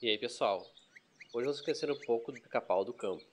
E aí pessoal, hoje vamos conhecer um pouco do pica-pau do campo.